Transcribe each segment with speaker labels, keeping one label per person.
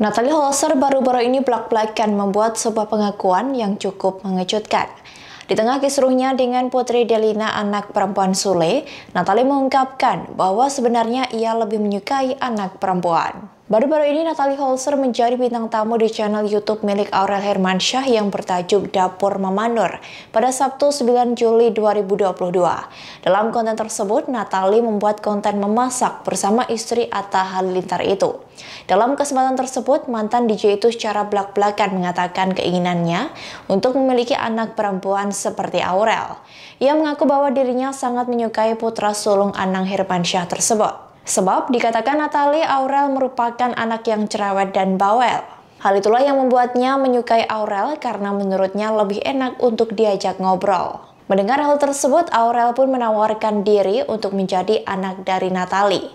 Speaker 1: Natalie Holzer baru-baru ini belak-belakan membuat sebuah pengakuan yang cukup mengejutkan. Di tengah kisruhnya dengan Putri Delina anak perempuan Sule, Natalie mengungkapkan bahwa sebenarnya ia lebih menyukai anak perempuan. Baru-baru ini Natalie Holzer menjadi bintang tamu di channel YouTube milik Aurel Hermansyah yang bertajuk Dapur Memanur pada Sabtu 9 Juli 2022. Dalam konten tersebut, Natalie membuat konten memasak bersama istri Atta Halilintar itu. Dalam kesempatan tersebut, mantan DJ itu secara belak-belakan mengatakan keinginannya untuk memiliki anak perempuan seperti Aurel. Ia mengaku bahwa dirinya sangat menyukai putra sulung Anang Hermansyah tersebut. Sebab dikatakan Natalie Aurel merupakan anak yang cerewet dan bawel. Hal itulah yang membuatnya menyukai Aurel karena menurutnya lebih enak untuk diajak ngobrol. Mendengar hal tersebut, Aurel pun menawarkan diri untuk menjadi anak dari Natalie.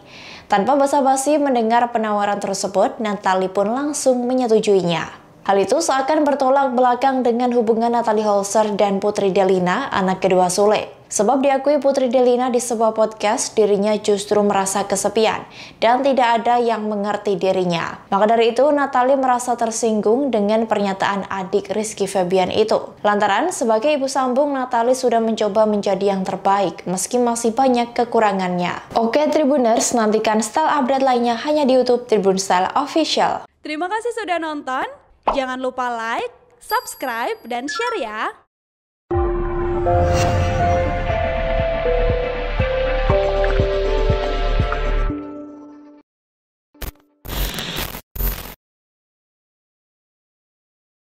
Speaker 1: Tanpa basa-basi mendengar penawaran tersebut, Natalie pun langsung menyetujuinya. Hal itu seakan bertolak belakang dengan hubungan Natalie Holzer dan Putri Delina, anak kedua Sule. Sebab diakui Putri Delina di sebuah podcast, dirinya justru merasa kesepian dan tidak ada yang mengerti dirinya. Maka dari itu, Natalie merasa tersinggung dengan pernyataan adik Rizky Febian itu. Lantaran, sebagai ibu sambung, Natalie sudah mencoba menjadi yang terbaik, meski masih banyak kekurangannya. Oke Tribuners, nantikan style update lainnya hanya di Youtube Tribun Style Official.
Speaker 2: Terima kasih sudah nonton, jangan lupa like, subscribe, dan share ya!